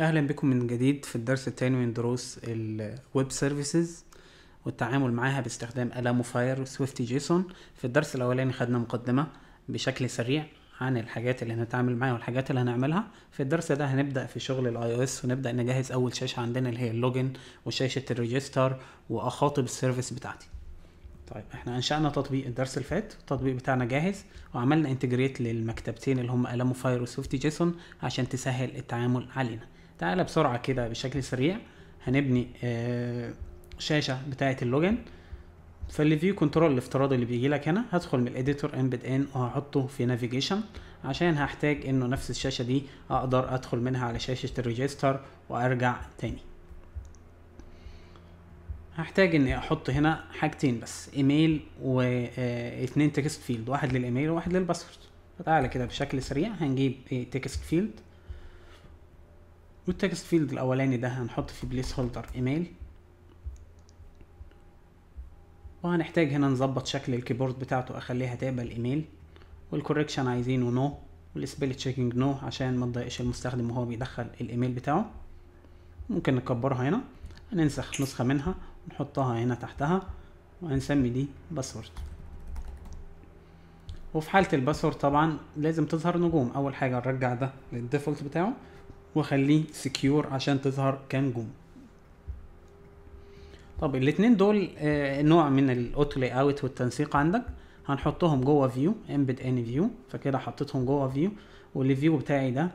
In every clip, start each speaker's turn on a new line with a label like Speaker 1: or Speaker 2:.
Speaker 1: اهلا بكم من جديد في الدرس الثاني من دروس الويب سيرفيسز والتعامل معاها باستخدام الامو فاير وسويفت جيسون في الدرس الاولاني خدنا مقدمه بشكل سريع عن الحاجات اللي هنتعامل معاها والحاجات اللي هنعملها في الدرس ده هنبدا في شغل الاي او اس ونبدا نجهز اول شاشه عندنا اللي هي اللوجن وشاشه الريجستر واخاطب السيرفيس بتاعتي طيب احنا انشانا تطبيق الدرس اللي فات التطبيق بتاعنا جاهز وعملنا انتجريت للمكتبتين اللي هم الامو فاير وسويفت جيسون عشان تسهل التعامل علينا تعالى بسرعة كده بشكل سريع هنبني آه، شاشة بتاعة اللوجن فالفيو كنترول الافتراضي اللي بيجي لك هنا هدخل من الاديتور امبد ان وهحطه في نافيجيشن عشان هحتاج انه نفس الشاشة دي اقدر ادخل منها على شاشة الريجستر وارجع تاني هحتاج اني احط هنا حاجتين بس ايميل واثنين تكست فيلد واحد للايميل وواحد للباسورد فتعالى كده بشكل سريع هنجيب تكست فيلد والتكست فيلد الاولاني ده هنحط فيه بليس هولدر ايميل وهنحتاج هنا نظبط شكل الكيبورد بتاعته اخليها تقبل ايميل والكوركشن عايزينه نو والسبيل تشيكنج نو عشان ما تضايقش المستخدم وهو بيدخل الايميل بتاعه ممكن نكبرها هنا هننسخ نسخة منها ونحطها هنا تحتها وهنسمي دي باسورد وفي حالة الباسورد طبعا لازم تظهر نجوم اول حاجة نرجع ده للديفولت بتاعه واخليه سكيور عشان تظهر كنجوم طب الاتنين دول آه، نوع من الاوت لاي اوت والتنسيق عندك هنحطهم جوه فيو امبد ان فيو فكده حطيتهم جوه فيو والفيو بتاعي ده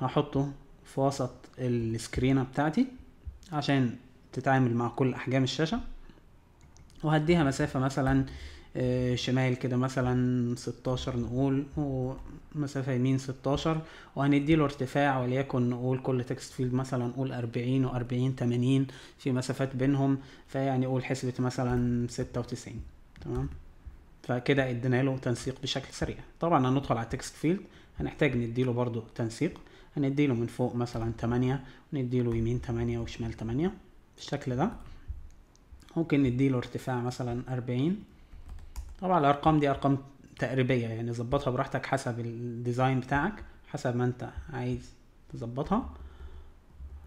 Speaker 1: هحطه في وسط السكرينه بتاعتي عشان تتعامل مع كل احجام الشاشه وهديها مسافه مثلا آه، شمال كده مثلا 16 نقول ومسافة يمين 16 وهندي له ارتفاع وليكن نقول كل تكست فيلد مثلا نقول 40 و40 80 في مسافات بينهم فيعني قول حسبة مثلا 96 تمام فكده ادينا له تنسيق بشكل سريع طبعا هندخل على التكست فيلد هنحتاج نديله برضو تنسيق هنديله من فوق مثلا 8 ونديله يمين 8 وشمال 8 بالشكل ده ممكن نديله ارتفاع مثلا 40 طبعا الارقام دي ارقام تقريبيه يعني ظبطها براحتك حسب الديزاين بتاعك حسب ما انت عايز تظبطها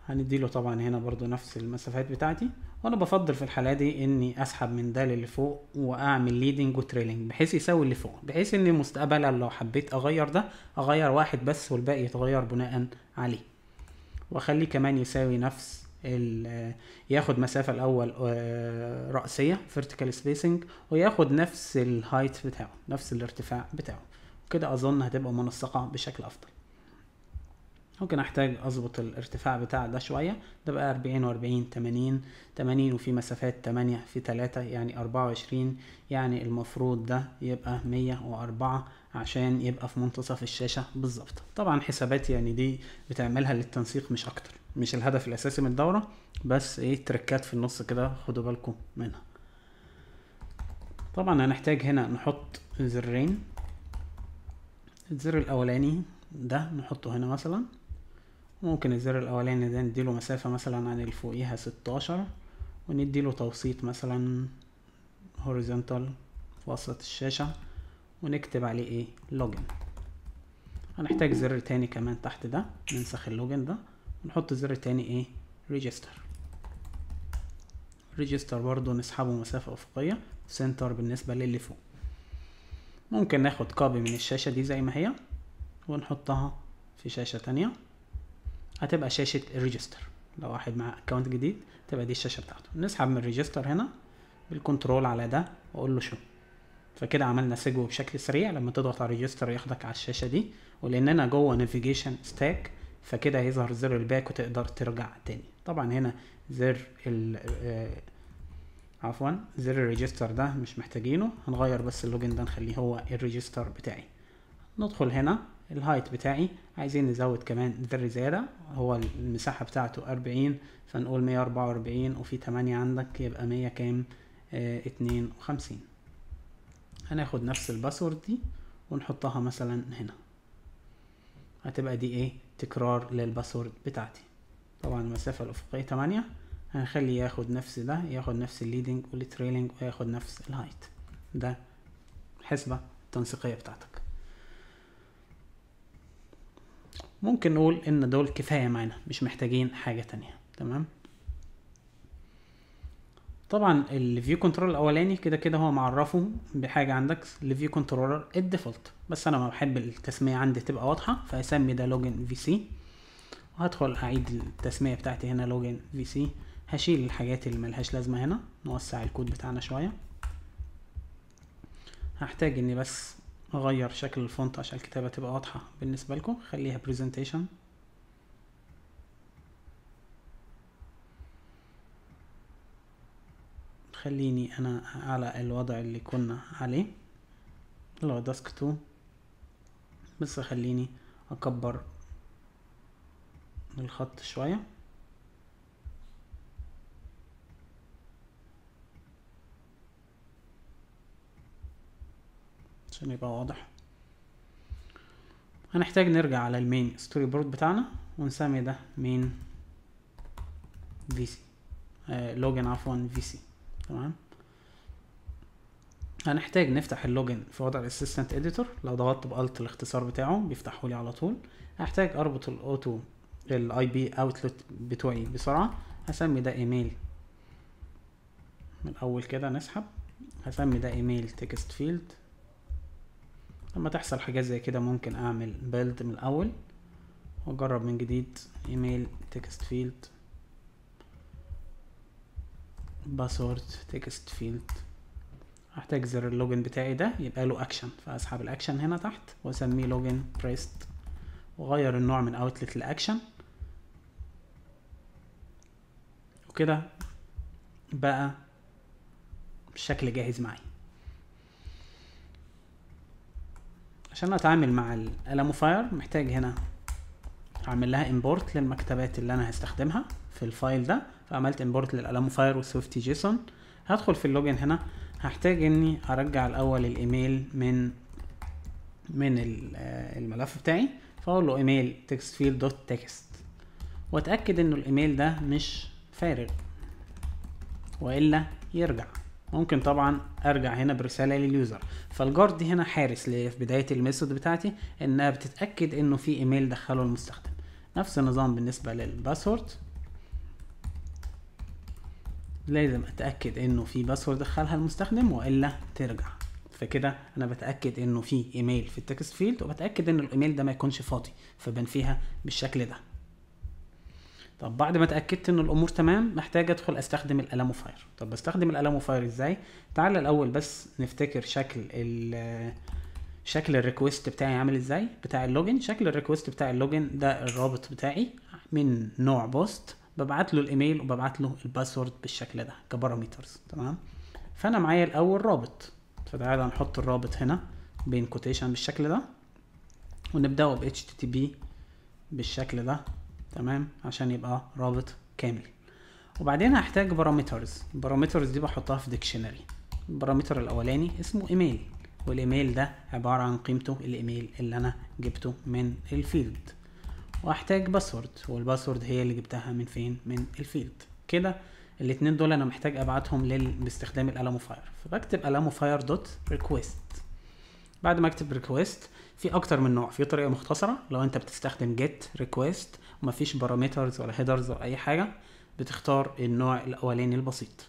Speaker 1: هنديله طبعا هنا برضو نفس المسافات بتاعتي وانا بفضل في الحالة دي اني اسحب من ده للي فوق واعمل ليدنج وتريلنج بحيث يساوي اللي فوق بحيث ان مستقبلا لو حبيت اغير ده اغير واحد بس والباقي يتغير بناء عليه واخليه كمان يساوي نفس ياخد مسافه الاول آه، راسيه فيرتيكال سبيسنج وياخد نفس الهايت بتاعه نفس الارتفاع بتاعه كده اظن هتبقى منسقه بشكل افضل ممكن احتاج اظبط الارتفاع بتاع ده شوية ده بقى اربعين واربعين تمانين تمانين وفي مسافات تمانية في تلاتة يعني اربعة وعشرين يعني المفروض ده يبقى مية واربعة عشان يبقى في منتصف الشاشة بالظبط طبعا حسابات يعني دي بتعملها للتنسيق مش اكتر مش الهدف الاساسي من الدورة بس ايه تركات في النص كده خدوا بالكم منها طبعا هنحتاج هنا نحط زرين الزر الاولاني ده نحطه هنا مثلا ممكن الزر الاولاني ده نديله مسافة مثلا عن اللي فوقيها ستاشر ونديله توسيط مثلا هوريزونتال وسط الشاشة ونكتب عليه ايه لوجن هنحتاج زر تاني كمان تحت ده ننسخ اللوجن ده ونحط زر تاني ايه ريجستر ريجستر برضو نسحبه مسافة افقية سنتر بالنسبة للي فوق ممكن ناخد كوبي من الشاشة دي زي ما هي ونحطها في شاشة تانية هتبقى شاشه الريجستر لو واحد مع اكونت جديد تبقى دي الشاشه بتاعته نسحب من الريجستر هنا بالكنترول على ده واقول له شو فكده عملنا سيجو بشكل سريع لما تضغط على ريجستر ياخدك على الشاشه دي ولاننا جوه نافيجيشن ستاك فكده هيظهر زر الباك وتقدر ترجع تاني طبعا هنا زر ال آه، عفوا زر الريجستر ده مش محتاجينه هنغير بس اللوجن ده نخليه هو الريجستر بتاعي ندخل هنا الهايت بتاعي عايزين نزود كمان ذري زيادة هو المساحة بتاعته أربعين فنقول مية أربعة وأربعين وفي تمانية عندك يبقى مية كام آه، اتنين وخمسين هناخد نفس الباسورد دي ونحطها مثلا هنا هتبقى دي ايه تكرار للباسورد بتاعتي طبعا المسافة الأفقية تمانية هنخلي ياخد نفس ده ياخد نفس الليدنج والتريلينج وياخد نفس الهايت ده حسبة التنسيقية بتاعتك ممكن نقول ان دول كفايه معانا مش محتاجين حاجه تانية تمام طبعا الفيو كنترول الاولاني كده كده هو معرفه بحاجه عندك الفيو كنترولر الديفولت بس انا ما بحب التسميه عندي تبقى واضحه فهسمي ده لوجن في سي وهدخل اعيد التسميه بتاعتي هنا لوجن في سي هشيل الحاجات اللي ملهاش لازمه هنا نوسع الكود بتاعنا شويه هحتاج اني بس اغير شكل الفونت عشان الكتابه تبقى واضحه بالنسبه لكم خليها presentation خليني انا على الوضع اللي كنا عليه اللي هو داسك 2 بس خليني اكبر الخط شويه عشان يبقى واضح هنحتاج نرجع على المين ستوري بورد بتاعنا ونسمي ده مين في سي لوجن عفوا في سي تمام هنحتاج نفتح اللوجن في وضع الاسيستنت اديتور لو ضغطت بالت الاختصار بتاعه بيفتحه لي على طول هحتاج اربط الاوتو الاي بي اوتلت بتوعي بسرعه هسمي ده ايميل من الاول كده نسحب هسمي ده ايميل تكست فيلد لما تحصل حاجات زي كده ممكن اعمل بيلد من الاول واجرب من جديد ايميل تكست فيلد باسورد تكست فيلد هحتاج زر اللوجن بتاعي ده يبقى له اكشن فاسحب الاكشن هنا تحت واسميه لوجن بريست واغير النوع من اوتلت لاكشن وكده بقى الشكل جاهز معايا عشان اتعامل مع الالموفاير محتاج هنا اعمل لها امبورت للمكتبات اللي انا هستخدمها في الفايل ده فعملت امبورت للالموفاير والسويفت جيسون هدخل في اللوجن هنا هحتاج اني ارجع الاول الايميل من من آه، الملف بتاعي فاقول له ايميل تكست فيلد دوت تكست واتاكد انه الايميل ده مش فارغ والا يرجع ممكن طبعا ارجع هنا برساله لليوزر فالجارد هنا حارس ليا في بدايه الميثود بتاعتي انها بتتاكد انه في ايميل دخله المستخدم نفس النظام بالنسبه للباسورد لازم اتاكد انه في باسورد دخلها المستخدم والا ترجع فكده انا بتاكد انه في ايميل في التكست فيلد وبتاكد ان الايميل ده ما يكونش فاضي فبنفيها بالشكل ده طب بعد ما اتاكدت ان الامور تمام محتاج ادخل استخدم الالاموفاير طب بستخدم الالاموفاير ازاي تعال الاول بس نفتكر شكل ال شكل الريكوست بتاعي عامل ازاي بتاع اللوجن شكل الريكوست بتاع اللوجن ده الرابط بتاعي من نوع بوست ببعت له الايميل وببعت له الباسورد بالشكل ده كباراميترز تمام فانا معايا الاول رابط فتعالى نحط الرابط هنا بين كوتيشن بالشكل ده ونبداه ب HTTP بالشكل ده تمام عشان يبقى رابط كامل وبعدين هحتاج بارامترز البارامترز دي بحطها في ديكشنري البارامتر الاولاني اسمه ايميل والايميل ده عبارة عن قيمته الايميل اللي انا جبته من الفيلد واحتاج باسورد والباسورد هي اللي جبتها من فين من الفيلد كده الاثنين دول انا محتاج ابعتهم لل... باستخدام الالامو فاير فبكتب الامو فاير دوت ريكويست بعد ما اكتب ريكويست في اكتر من نوع في طريقه مختصره لو انت بتستخدم جيت ريكويست مفيش بارامترز ولا هيدرز ولا اي حاجه بتختار النوع الاولاني البسيط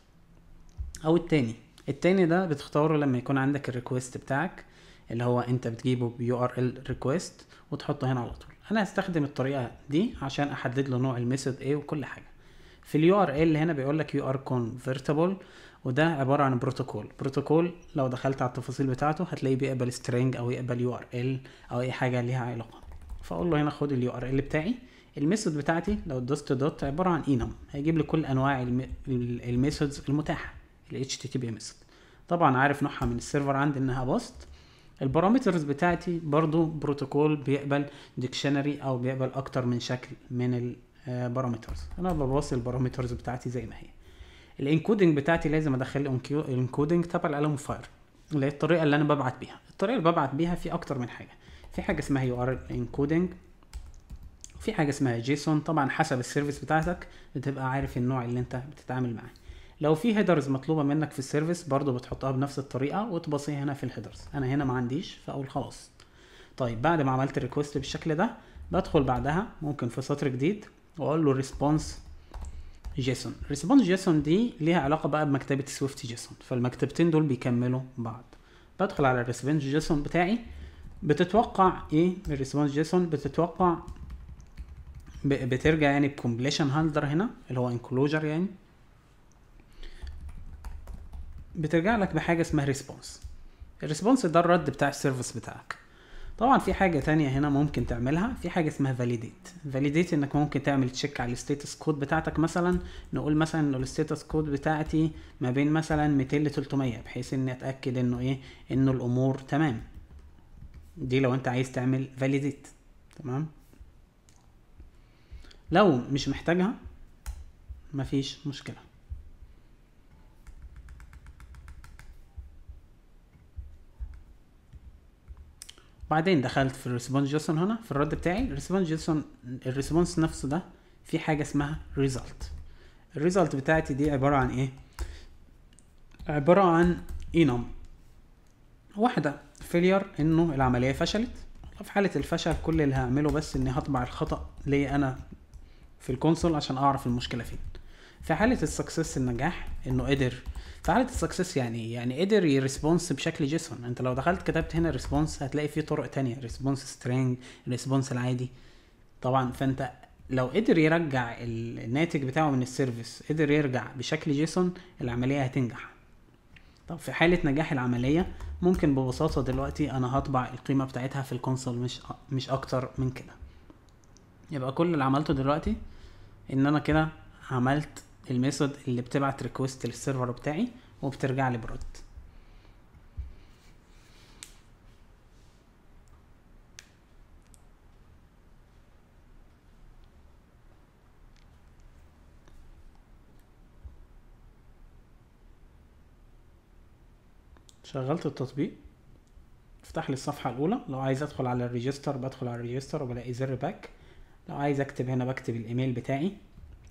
Speaker 1: او التاني التاني ده بتختاره لما يكون عندك الريكوست بتاعك اللي هو انت بتجيبه بيو ار ال ريكوست وتحطه هنا على طول انا هستخدم الطريقه دي عشان احدد له نوع الميثود ايه وكل حاجه في اليو ار ال هنا بيقول لك يو ار كونفرتبل وده عباره عن بروتوكول بروتوكول لو دخلت على التفاصيل بتاعته هتلاقيه بيقبل سترينج او يقبل يو ار ال او اي حاجه ليها علاقه فاقول له هنا خد اليو ار ال بتاعي الميثود بتاعتي لو دوست دوت عباره عن انم هيجيب لي كل انواع الميثودز المتاحه ال HTTP ميثود طبعا عارف نوعها من السيرفر عندي انها باست البارامترز بتاعتي برضو بروتوكول بيقبل ديكشنري او بيقبل اكتر من شكل من البارامترز آه، انا بوصل البارامترز بتاعتي زي ما هي الانكودنج بتاعتي لازم ادخل الانكودنج تبع الالوم فاير اللي هي الطريقه اللي انا ببعت بيها الطريقه اللي ببعت بيها في اكتر من حاجه في حاجه اسمها يو ار انكودنج في حاجه اسمها جيسون طبعا حسب السيرفيس بتاعتك بتبقى عارف النوع اللي انت بتتعامل معاه لو في هيدرز مطلوبه منك في السيرفيس برضو بتحطها بنفس الطريقه وتبصيها هنا في الهيدرز انا هنا ما عنديش فاقول خلاص طيب بعد ما عملت الريكوست بالشكل ده بدخل بعدها ممكن في سطر جديد واقول له ريسبونس جيسون ريسبونس جيسون دي ليها علاقه بقى بمكتبه سويفت جيسون فالمكتبتين دول بيكملوا بعض بدخل على الريسبونس جيسون بتاعي بتتوقع ايه من response جيسون بتتوقع بترجع يعني بكمبليشن هاندلر هنا اللي هو انكلوجر يعني بترجع لك بحاجه اسمها ريسبونس الريسبونس ده الرد بتاع السيرفيس بتاعك طبعا في حاجه تانية هنا ممكن تعملها في حاجه اسمها فاليديت فاليديت انك ممكن تعمل تشيك على الستاتس كود بتاعتك مثلا نقول مثلا ان الستاتس كود بتاعتي ما بين مثلا 200 ل 300 بحيث اني اتاكد انه ايه انه الامور تمام دي لو انت عايز تعمل فاليديت تمام لو مش محتاجها مفيش مشكله بعدين دخلت في الريسبونس جيسون هنا في الرد بتاعي الريسبونس جيسون الريسبونس نفسه ده في حاجه اسمها ريزلت الريزلت بتاعتي دي عباره عن ايه عباره عن انم واحده فيلير انه العمليه فشلت في حاله الفشل كل اللي هعمله بس اني هطبع الخطا ليا انا في الكونسول عشان اعرف المشكله فين في حاله السكسس النجاح انه قدر في حاله السكسس يعني ايه يعني قدر يريسبونس بشكل جيسون انت لو دخلت كتبت هنا ريسبونس هتلاقي فيه طرق تانية ريسبونس سترينج ريسبونس العادي طبعا فانت لو قدر يرجع الناتج بتاعه من السيرفيس قدر يرجع بشكل جيسون العمليه هتنجح طب في حالة نجاح العملية ممكن ببساطة دلوقتي أنا هطبع القيمة بتاعتها في الكونسول مش مش أكتر من كده يبقى كل اللي عملته دلوقتي إن أنا كده عملت الميثود اللي بتبعت ريكوست للسيرفر بتاعي وبترجع لي برد شغلت التطبيق افتح لي الصفحه الاولى لو عايز ادخل على الريجستر بدخل على الريجستر وبلاقي زر باك لو عايز اكتب هنا بكتب الايميل بتاعي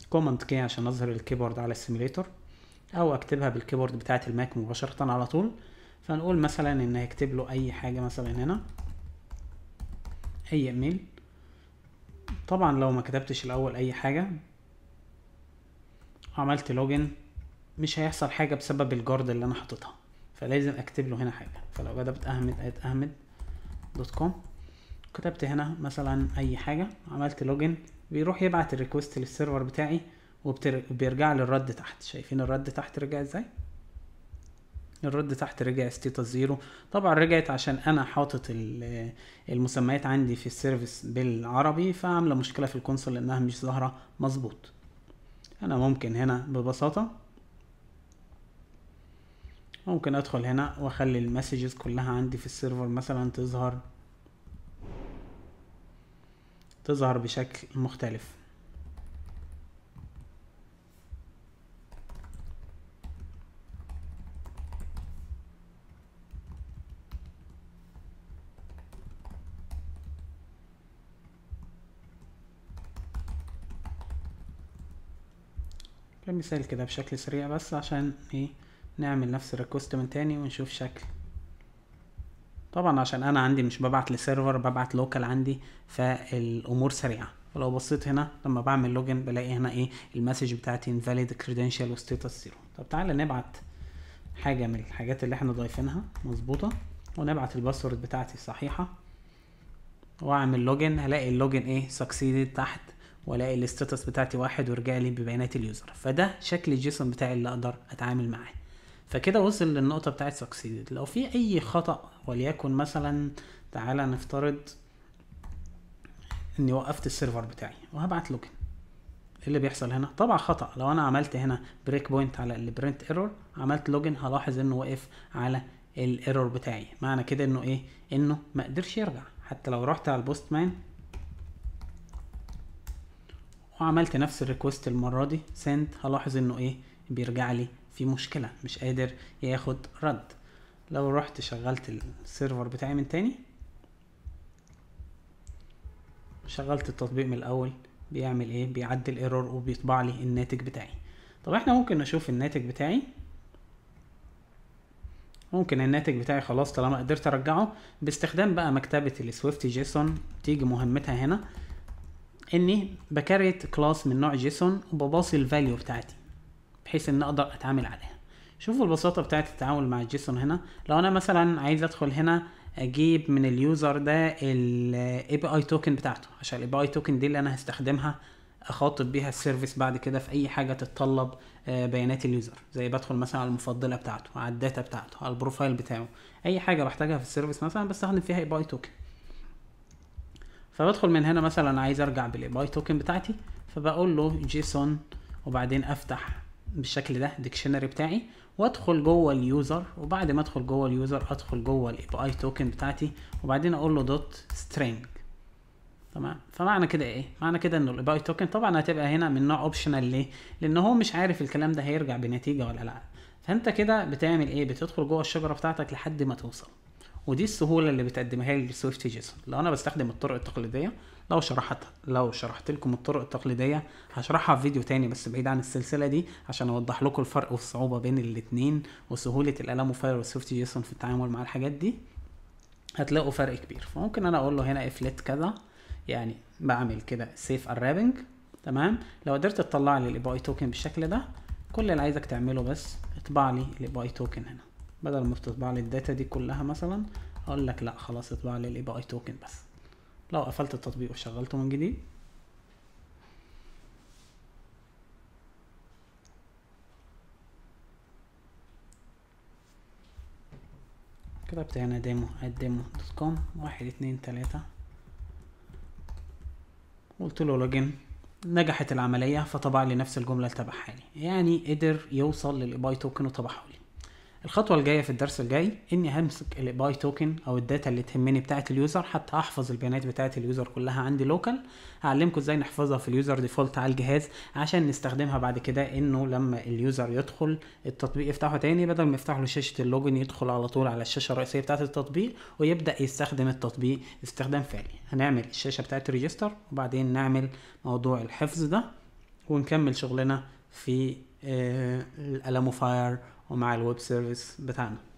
Speaker 1: كومنت كي عشان اظهر الكيبورد على السيميليتور او اكتبها بالكيبورد بتاعه الماك مباشره على طول فنقول مثلا ان هكتب له اي حاجه مثلا هنا اي ايميل طبعا لو ما كتبتش الاول اي حاجه عملت لوجن مش هيحصل حاجه بسبب الجارد اللي انا حاططها فلازم اكتب له هنا حاجه فلو كتبت احمد ات احمد دوت كوم كتبت هنا مثلا اي حاجه عملت لوجن بيروح يبعت الريكوست للسيرفر بتاعي وبيرجع الرد تحت شايفين الرد تحت رجع ازاي الرد تحت رجع ستيتس زيرو طبعا رجعت عشان انا حاطط المسميات عندي في السيرفيس بالعربي فعامله مشكله في الكونسول انها مش ظاهره مظبوط انا ممكن هنا ببساطه ممكن ادخل هنا واخلي المسجز كلها عندي في السيرفر مثلا تظهر تظهر بشكل مختلف كمثال كده بشكل سريع بس عشان ايه نعمل نفس الريكوست من تاني ونشوف شكل طبعا عشان انا عندي مش ببعت لسيرفر ببعت لوكال عندي فالامور سريعه فلو بصيت هنا لما بعمل لوجن بلاقي هنا ايه المسج بتاعتي invalid credential وستاتس زيرو طب تعالى نبعت حاجه من الحاجات اللي احنا ضايفينها مظبوطه ونبعت الباسورد بتاعتي الصحيحه واعمل لوجن هلاقي اللوجن ايه succeeded تحت والاقي الستاتس بتاعتي واحد ورجع لي ببيانات اليوزر فده شكل الجيسون بتاعي اللي اقدر اتعامل معاه فكده وصل للنقطه بتاعت سكسيد لو في اي خطا وليكن مثلا تعالى نفترض اني وقفت السيرفر بتاعي وهبعت لوجن ايه اللي بيحصل هنا طبعا خطا لو انا عملت هنا بريك بوينت على البرنت ايرور عملت لوجن هلاحظ انه واقف على الايرور بتاعي معنى كده انه ايه انه ما قدرش يرجع حتى لو رحت على البوست مان وعملت نفس الريكوست المره دي سنت هلاحظ انه ايه بيرجع لي في مشكله مش قادر ياخد رد لو رحت شغلت السيرفر بتاعي من تاني شغلت التطبيق من الاول بيعمل ايه بيعدل ايرور وبيطبع لي الناتج بتاعي طب احنا ممكن نشوف الناتج بتاعي ممكن الناتج بتاعي خلاص طالما قدرت ارجعه باستخدام بقى مكتبه السويفت جيسون تيجي مهمتها هنا اني بكريت كلاس من نوع جيسون وبباصي الفاليو بتاعتي بحيث ان اقدر اتعامل عليها شوفوا البساطه بتاعه التعامل مع الجيسون هنا لو انا مثلا عايز ادخل هنا اجيب من اليوزر ده الاي بي اي توكن بتاعته عشان الاي بي اي توكن دي اللي انا هستخدمها اخاطب بيها السيرفيس بعد كده في اي حاجه تتطلب آه، بيانات اليوزر زي بدخل مثلا على المفضله بتاعته على الداتا بتاعته على البروفايل بتاعه اي حاجه بحتاجها في السيرفيس مثلا بستخدم فيها اي بي اي توكن فبدخل من هنا مثلا عايز ارجع بالاي بي اي توكن بتاعتي فبقول له جيسون وبعدين افتح بالشكل ده الديكشنري بتاعي وادخل جوه اليوزر وبعد ما ادخل جوه اليوزر ادخل جوه الاي بي اي توكن بتاعتي وبعدين اقول له دوت سترينج تمام فمعنى كده ايه معنى كده ان الاي بي اي توكن طبعا هتبقى هنا من نوع اوبشنال ليه لان هو مش عارف الكلام ده هيرجع بنتيجه ولا لا فانت كده بتعمل ايه بتدخل جوه الشجره بتاعتك لحد ما توصل ودي السهوله اللي بتقدمها لي سويفت جيسون لو انا بستخدم الطرق التقليديه لو شرحت لو شرحت لكم الطرق التقليديه هشرحها في فيديو تاني بس بعيد عن السلسله دي عشان اوضح لكم الفرق والصعوبه بين الاتنين وسهوله وفاير وسويفت جيسون في التعامل مع الحاجات دي هتلاقوا فرق كبير فممكن انا اقول له هنا افلت كذا يعني بعمل كده سيف الرابنج تمام لو قدرت تطلع لي الاي توكن بالشكل ده كل اللي عايزك تعمله بس اطبع لي الاي توكن هنا بدل ما بتطبع لي الداتا دي كلها مثلا اقول لك لا خلاص اطبع لي الاي بي اي توكن بس لو قفلت التطبيق وشغلته من جديد كتبت هنا ديمو ديمو دوت كوم واحد اتنين تلاتة قلت له لوجن نجحت العملية فطبع لي نفس الجملة اللي تبعها لي يعني قدر يوصل للإيباي توكن وطبعها لي الخطوه الجايه في الدرس الجاي اني همسك الباي توكن او الداتا اللي تهمني بتاعه اليوزر حتى احفظ البيانات بتاعه اليوزر كلها عندي لوكال هعلمكم ازاي نحفظها في اليوزر ديفولت على الجهاز عشان نستخدمها بعد كده انه لما اليوزر يدخل التطبيق يفتحه تاني بدل ما يفتح له شاشه اللوجن يدخل على طول على الشاشه الرئيسيه بتاعه التطبيق ويبدا يستخدم التطبيق استخدام فعلي هنعمل الشاشه بتاعه الريجستر وبعدين نعمل موضوع الحفظ ده ونكمل شغلنا في آه، الالموفاير ومع الويب سيرفيس بتاعنا